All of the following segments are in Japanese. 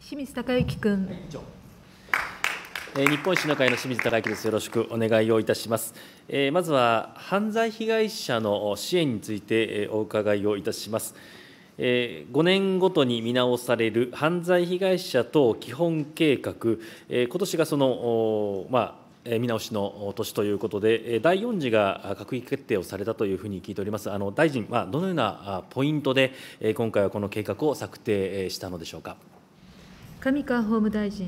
清水孝之君。日本医師の会の清水孝之です。よろしくお願いをいたします。えまずは犯罪被害者の支援について、えお伺いをいたします。え5年ごとに見直される犯罪被害者等基本計画、えー、今年がその、まあ、見直しの年ということで、第4次が閣議決定をされたというふうに聞いております、あの大臣、まあ、どのようなポイントで、今回はこの計画を策定したのでしょうか。上川法務大臣。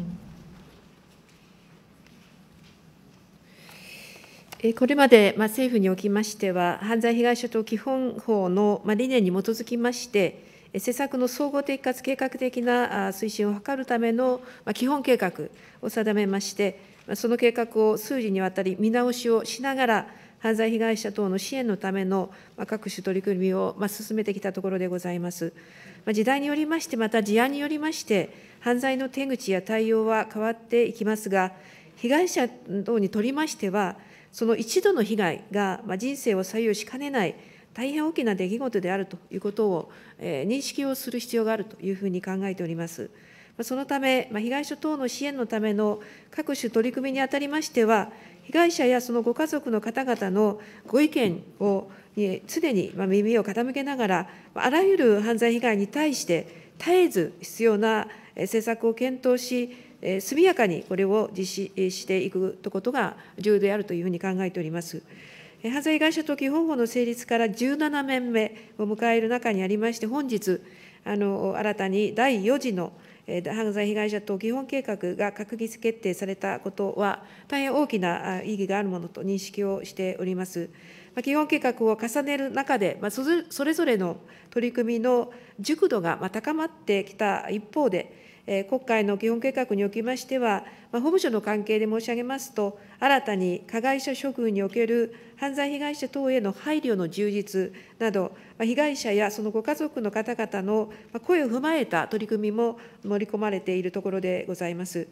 これまで政府におきましては、犯罪被害者等基本法の理念に基づきまして、施策の総合的かつ計画的な推進を図るための基本計画を定めまして、その計画を数時にわたり見直しをしながら、犯罪被害者等の支援のための各種取り組みを進めてきたところでございます。時代によりまして、また事案によりまして、犯罪の手口や対応は変わっていきますが、被害者等にとりましては、その一度の被害が人生を左右しかねない、大変大きな出来事であるということを、え認識をする必要があるというふうに考えております。そのため、被害者等の支援のための各種取り組みにあたりましては、被害者やそのご家族の方々のご意見を常に耳を傾けながら、あらゆる犯罪被害に対して絶えず必要な政策を検討し、速やかにこれを実施していくことが重要であるというふうに考えております。犯罪被害者登基本法の成立から17年目を迎える中にありまして、本日、あの新たに第4次の犯罪被害者等基本計画が閣議決定されたことは、大変大きな意義があるものと認識をしております。基本計画を重ねる中で、それぞれの取り組みの熟度が高まってきた一方で、国会の基本計画におきましては、法務省の関係で申し上げますと、新たに加害者処遇における犯罪被害者等への配慮の充実など、被害者やそのご家族の方々の声を踏まえた取り組みも盛り込まれているところでございます。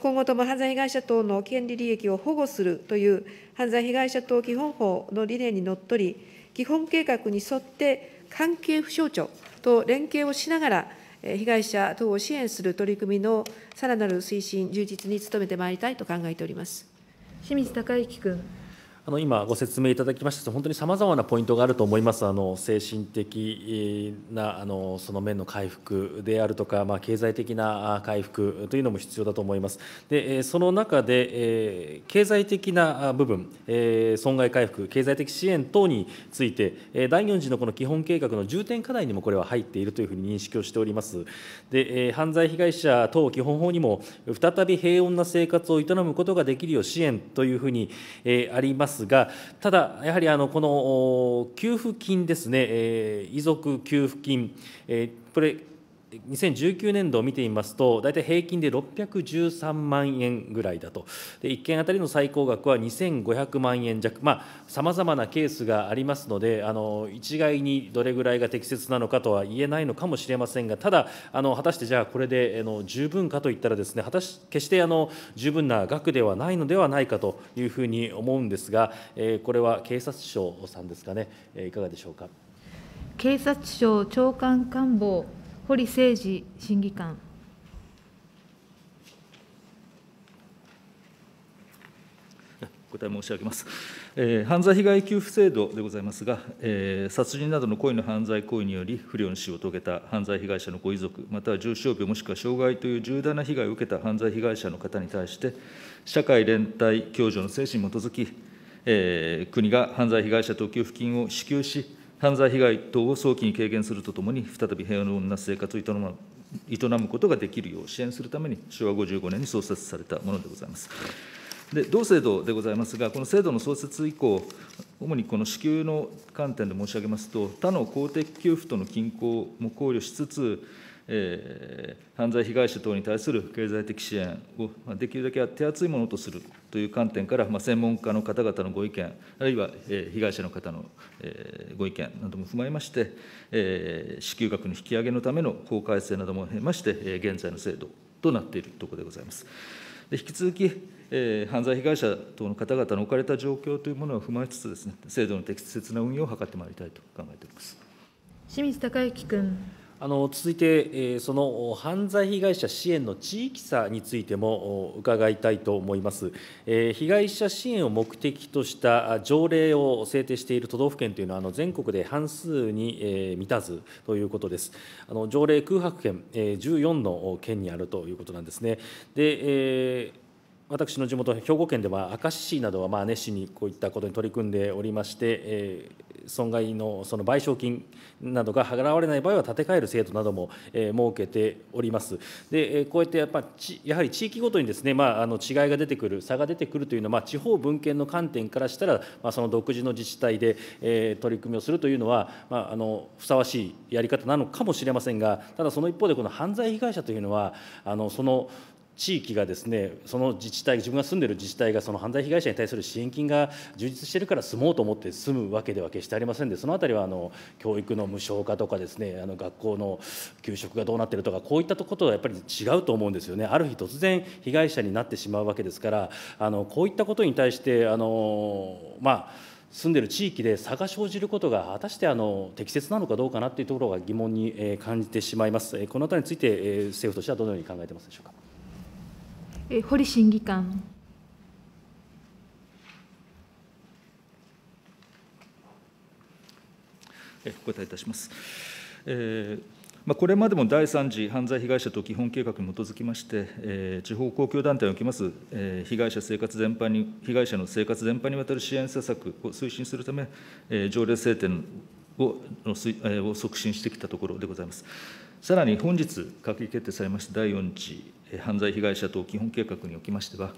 今後とも犯罪被害者等の権利利益を保護するという犯罪被害者等基本法の理念にのっとり、基本計画に沿って関係府省庁と連携をしながら、被害者等を支援する取り組みのさらなる推進、充実に努めてまいりたいと考えております。清水孝之君。あの今ご説明いただきました本当にさまざまなポイントがあると思います。あの精神的なあのその面の回復であるとか、まあ、経済的な回復というのも必要だと思います。でその中で経済的な部分損害回復経済的支援等について第4次のこの基本計画の重点課題にもこれは入っているというふうに認識をしております。で犯罪被害者等基本法にも再び平穏な生活を営むことができるよう支援というふうにあります。ますが、ただ、やはりあのこの給付金ですね、え遺族給付金、えこれ、2019年度を見てみますと、大体平均で613万円ぐらいだと、で1件当たりの最高額は2500万円弱、さまざ、まなケースがありますのであの、一概にどれぐらいが適切なのかとは言えないのかもしれませんが、ただ、あの果たしてじゃあ、これであの十分かといったらです、ね、果たし決してあの十分な額ではないのではないかというふうに思うんですが、えー、これは警察庁さんですかね、えー、いかがでしょうか。警察庁長官官房堀誠二審議官。答え申し上げます、えー、犯罪被害給付制度でございますが、えー、殺人などの故意の犯罪行為により、不良の死を遂げた犯罪被害者のご遺族、または重傷病もしくは傷害という重大な被害を受けた犯罪被害者の方に対して、社会連帯共助の精神に基づき、えー、国が犯罪被害者等給付金を支給し、犯罪被害等を早期に軽減するとともに、再び平穏な生活を営む営むことができるよう支援するために、昭和55年に創設されたものでございます。で同制度でございますが、この制度の創設以降、主にこの支給の観点で申し上げますと、他の公的給付との均衡も考慮しつつ、えー、犯罪被害者等に対する経済的支援をできるだけ手厚いものとするという観点から、まあ、専門家の方々のご意見、あるいは、えー、被害者の方の、えー、ご意見なども踏まえまして、えー、支給額の引き上げのための法改正なども経まして、えー、現在の制度となっているところでございます。で引き続き、えー、犯罪被害者等の方々の置かれた状況というものを踏まえつつです、ね、制度の適切な運用を図ってまいりたいと考えております清水孝之君。あの続いて、その犯罪被害者支援の地域差についても伺いたいと思います。被害者支援を目的とした条例を制定している都道府県というのは、全国で半数に満たずということです。あの条例空白県、14の県にあるということなんですね。で、私の地元、兵庫県では明石市などはまあ熱心にこういったことに取り組んでおりまして、損害のその賠償金などが払われない場合は建て替える制度なども、え設けております。で、えこうやってやっぱちやはり地域ごとにですね、まあ、あの違いが出てくる、差が出てくるというのは、まあ、地方分権の観点からしたら、まあ、その独自の自治体で、え取り組みをするというのは、まあ、あのふさわしいやり方なのかもしれませんが、ただその一方で、この犯罪被害者というのは、あのその地域がですねその自治体自分が住んでいる自治体がその犯罪被害者に対する支援金が充実しているから住もうと思って住むわけでは決してありませんでそのあたりはあの教育の無償化とかですねあの学校の給食がどうなっているとかこういったことはやっぱり違うと思うんですよねある日突然被害者になってしまうわけですからあのこういったことに対してあのまあ住んでる地域で差が生じることが果たしてあの適切なのかどうかなというところが疑問に感じてしまいます。このあたりについて政府としてはどのように考えてますでしょうか。堀審議官。お答えいたします。えーまあ、これまでも第三次犯罪被害者等基本計画に基づきまして、えー、地方公共団体におきます、えー、被害者生活全般に、被害者の生活全般にわたる支援施策を推進するため、えー、条例制定をを促進してきたところでございます。さらに本日、閣議決定されました第4次犯罪被害者等基本計画におきましては、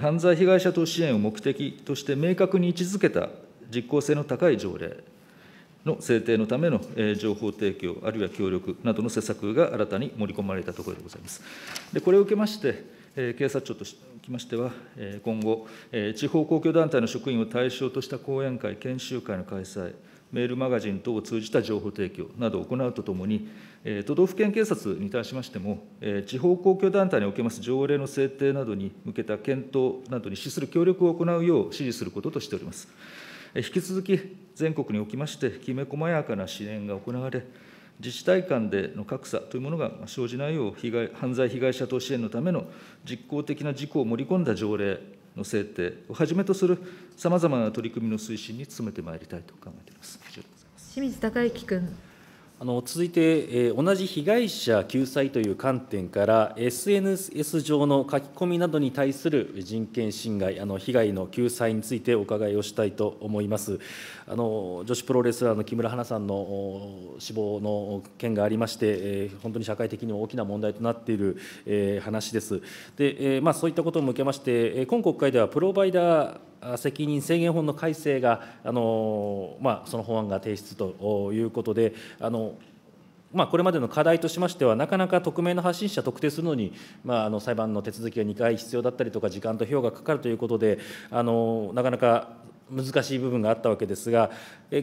犯罪被害者等支援を目的として明確に位置づけた実効性の高い条例の制定のための情報提供、あるいは協力などの施策が新たに盛り込まれたところでございます。でこれを受けまして、警察庁としきましては、今後、地方公共団体の職員を対象とした講演会、研修会の開催、メールマガジン等を通じた情報提供などを行うとともに、都道府県警察に対しましても、地方公共団体におけます条例の制定などに向けた検討などに資する協力を行うよう指示することとしております。引き続き、全国におきまして、きめ細やかな支援が行われ、自治体間での格差というものが生じないよう、被害犯罪被害者等支援のための実効的な事項を盛り込んだ条例の制定をはじめとするさまざまな取り組みの推進に努めてまいりたいと考えています。清水孝之君。あの続いて、え同じ被害者救済という観点から、SNS 上の書き込みなどに対する人権侵害、あの被害の救済についてお伺いをしたいと思います。あの女子プロレスラーの木村花さんの死亡の件がありまして、え本当に社会的にも大きな問題となっている、え話です。でえまあ、そういったことも受けまして、今国会ではプロバイダー責任制限法の改正が、あのまあ、その法案が提出ということで、あのまあ、これまでの課題としましては、なかなか匿名の発信者特定するのに、まあ、あの裁判の手続きが2回必要だったりとか、時間と費用がかかるということで、あのなかなか難しい部分があったわけですが、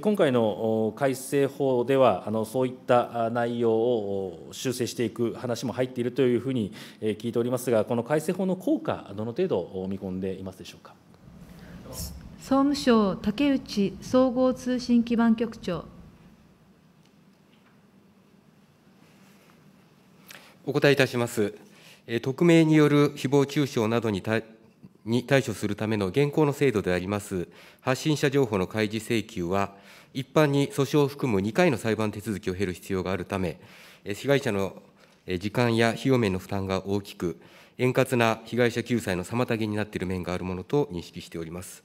今回の改正法では、あのそういった内容を修正していく話も入っているというふうに聞いておりますが、この改正法の効果、どの程度見込んでいますでしょうか。総務省竹内総合通信基盤局長。お答えいたします。匿名による誹謗中傷などにに対処するための現行の制度であります発信者情報の開示請求は、一般に訴訟を含む2回の裁判手続きを経る必要があるため、被害者の時間や費用面の負担が大きく、円滑な被害者救済の妨げになっている面があるものと認識しております。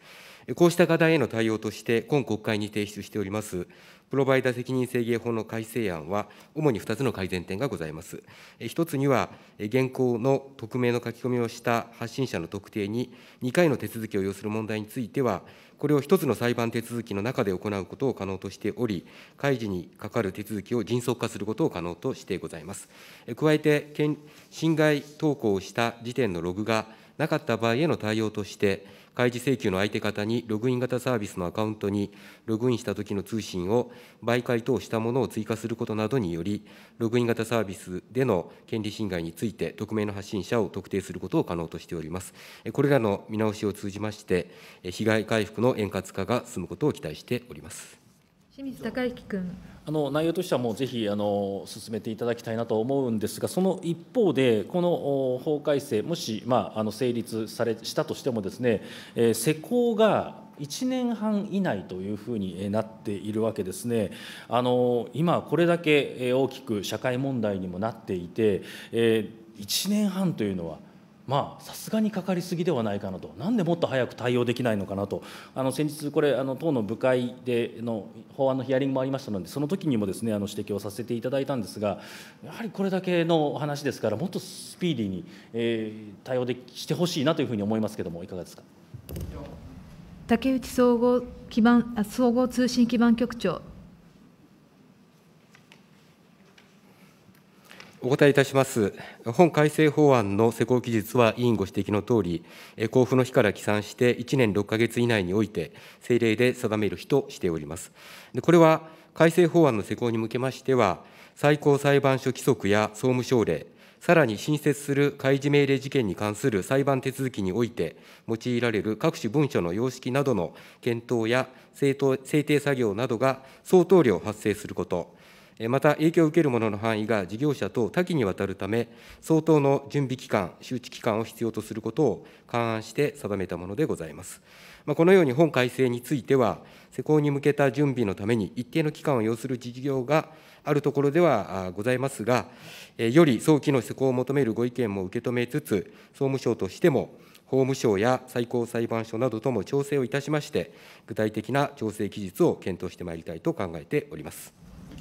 こうした課題への対応として、今国会に提出しておりますプロバイダ責任制限法の改正案は、主に2つの改善点がございます。1つには、現行の匿名の書き込みをした発信者の特定に2回の手続きを要する問題については、これを1つの裁判手続きの中で行うことを可能としており、開示にかかる手続きを迅速化することを可能としてございます。加えて、侵害投稿をした時点のログがなかった場合への対応として、開示請求の相手方にログイン型サービスのアカウントにログインしたときの通信を媒介等したものを追加することなどにより、ログイン型サービスでの権利侵害について、匿名の発信者を特定することを可能としております。これらの見直しを通じまして、被害回復の円滑化が進むことを期待しております。清水孝之君あの内容としてはもうぜひあの進めていただきたいなと思うんですが、その一方で、この法改正、もし、まあ、あの成立されしたとしてもですね、え施行が1年半以内というふうになっているわけですね。あの今、これだけ大きく社会問題にもなっていて、え1年半というのは、まあさすがにかかりすぎではないかなと、なんでもっと早く対応できないのかなと、あの先日、これ、あの党の部会での法案のヒアリングもありましたので、その時にもですねあの指摘をさせていただいたんですが、やはりこれだけの話ですから、もっとスピーディーに、えー、対応でしてほしいなというふうに思いますけれども、いかがですか。竹内総合基盤総合通信基盤局長お答えいたします。本改正法案の施行期日は、委員ご指摘のとおり、交付の日から起算して1年6か月以内において、政令で定める日としております。これは、改正法案の施行に向けましては、最高裁判所規則や総務省令、さらに新設する開示命令事件に関する裁判手続きにおいて用いられる各種文書の様式などの検討や制定作業などが相当量発生すること、また影響を受けるものの範囲が事業者等多岐にわたるため、相当の準備期間、周知期間を必要とすることを勘案して定めたものでございます。まあ、このように本改正については、施行に向けた準備のために一定の期間を要する事業があるところではございますが、より早期の施行を求めるご意見も受け止めつつ、総務省としても、法務省や最高裁判所などとも調整をいたしまして、具体的な調整期日を検討してまいりたいと考えております。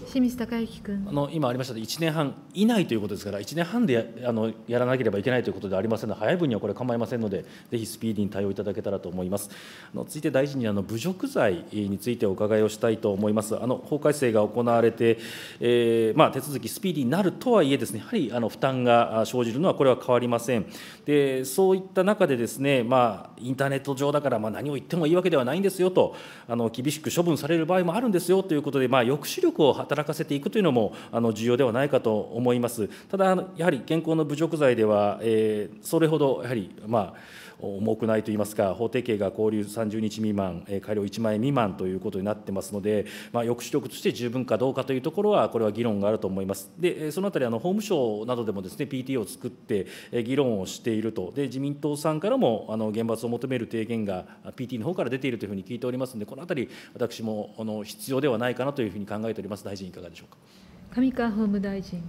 清水孝之君あの今ありました1年半以内ということですから、1年半でやあのやらなければいけないということではありませんので、早い分にはこれ、構いませんので、ぜひスピーディーに対応いただけたらと思います。あの続いて大臣にあの侮辱罪についてお伺いをしたいと思います。あの法改正が行われて、えーまあ、手続き、スピーディーになるとはいえです、ね、やはりあの負担が生じるのは、これは変わりません。でそういった中でです、ね、まあ、インターネット上だから、まあ、何を言ってもいいわけではないんですよと、あの厳しく処分される場合もあるんですよということで、まあ、抑止力を果働かせていくというのもあの重要ではないかと思います。ただやはり現行の侮辱罪では、えー、それほどやはりまあ重くないといいますか、法定刑が交留30日未満、改良1万円未満ということになってますので、まあ、抑止力として十分かどうかというところは、これは議論があると思います。で、そのあたり、法務省などでもですね、PTO を作って議論をしていると、で自民党さんからも厳罰を求める提言が PT の方から出ているというふうに聞いておりますので、このあたり、私もあの必要ではないかなというふうに考えております。大臣いかがでしょうか。上川法務大臣。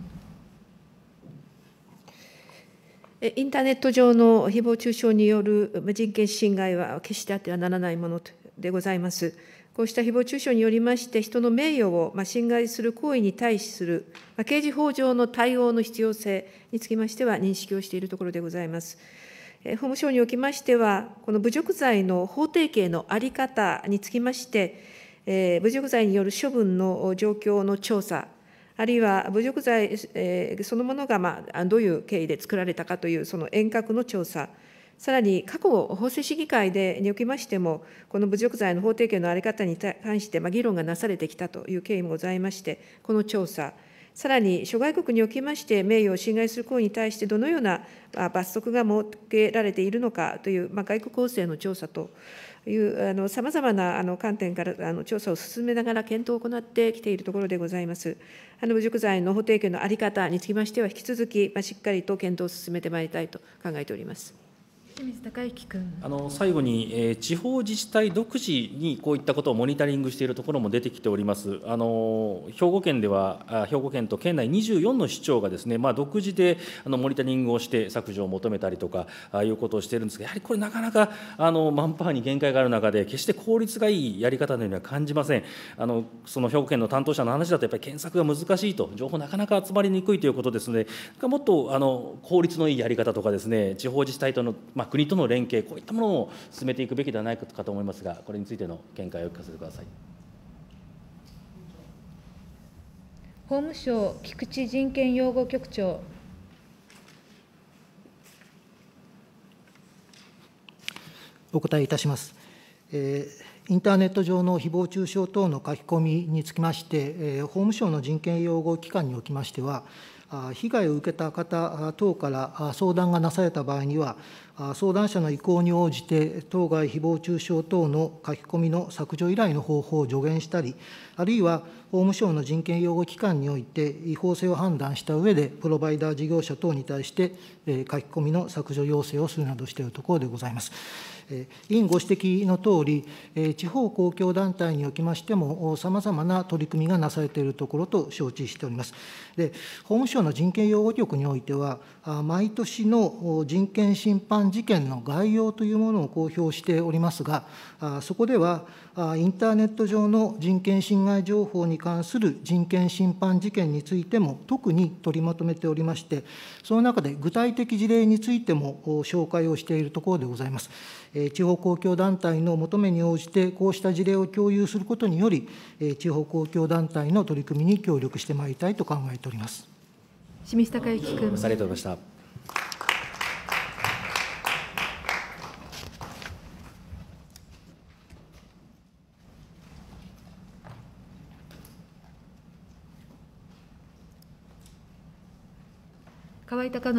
インターネット上の誹謗中傷による人権侵害は決してあってはならないものでございます。こうした誹謗中傷によりまして、人の名誉を侵害する行為に対する刑事法上の対応の必要性につきましては、認識をしているところでございます。法務省におきましては、この侮辱罪の法定刑の在り方につきまして、侮辱罪による処分の状況の調査あるいは侮辱罪そのものがまあどういう経緯で作られたかというその遠隔の調査、さらに過去、法制審議会でにおきましても、この侮辱罪の法定刑の在り方に関して議論がなされてきたという経緯もございまして、この調査、さらに諸外国におきまして名誉を侵害する行為に対してどのような罰則が設けられているのかという、まあ、外国法制の調査というさまざまなあの観点からあの調査を進めながら検討を行ってきているところでございます。あの侮辱罪の法定権の在り方につきましては、引き続き、まあ、しっかりと検討を進めてまいりたいと考えております。清水孝之君あの最後に、えー、地方自治体独自にこういったことをモニタリングしているところも出てきております、あの兵庫県では、兵庫県と県内24の市長がですね、ねまあ、独自であのモニタリングをして削除を求めたりとかあいうことをしているんですが、やはりこれ、なかなかあのマンパワーに限界がある中で、決して効率がいいやり方のようには感じません、あのその兵庫県の担当者の話だと、やっぱり検索が難しいと、情報なかなか集まりにくいということですので、もっとあの効率のいいやり方とかです、ね、地方自治体との、まあ、国との連携、こういったものを進めていくべきではないかと思いますが、これについての見解を聞かせてください。法務省菊池人権擁護局長。お答えいたします。えー、インターネット上の誹謗中傷等の書き込みにつきまして、えー、法務省の人権擁護機関におきましては、被害を受けた方等から相談がなされた場合には、相談者の意向に応じて、当該誹謗中傷等の書き込みの削除依頼の方法を助言したり、あるいは法務省の人権擁護機関において、違法性を判断した上で、プロバイダー事業者等に対して、書き込みの削除要請をするなどしているところでございます。委員ご指摘のとおり、地方公共団体におきましても、さまざまな取り組みがなされているところと承知しております。で法務省の人権擁護局においては、毎年の人権侵犯事件の概要というものを公表しておりますが、そこでは、インターネット上の人権侵害情報に関する人権侵犯事件についても、特に取りまとめておりまして、その中で具体的事例についても紹介をしているところでございます。地方公共団体の求めに応じて、こうした事例を共有することにより、地方公共団体の取り組みに協力してまいりたいと考えております。清水孝之君。ありがとうございました。河合則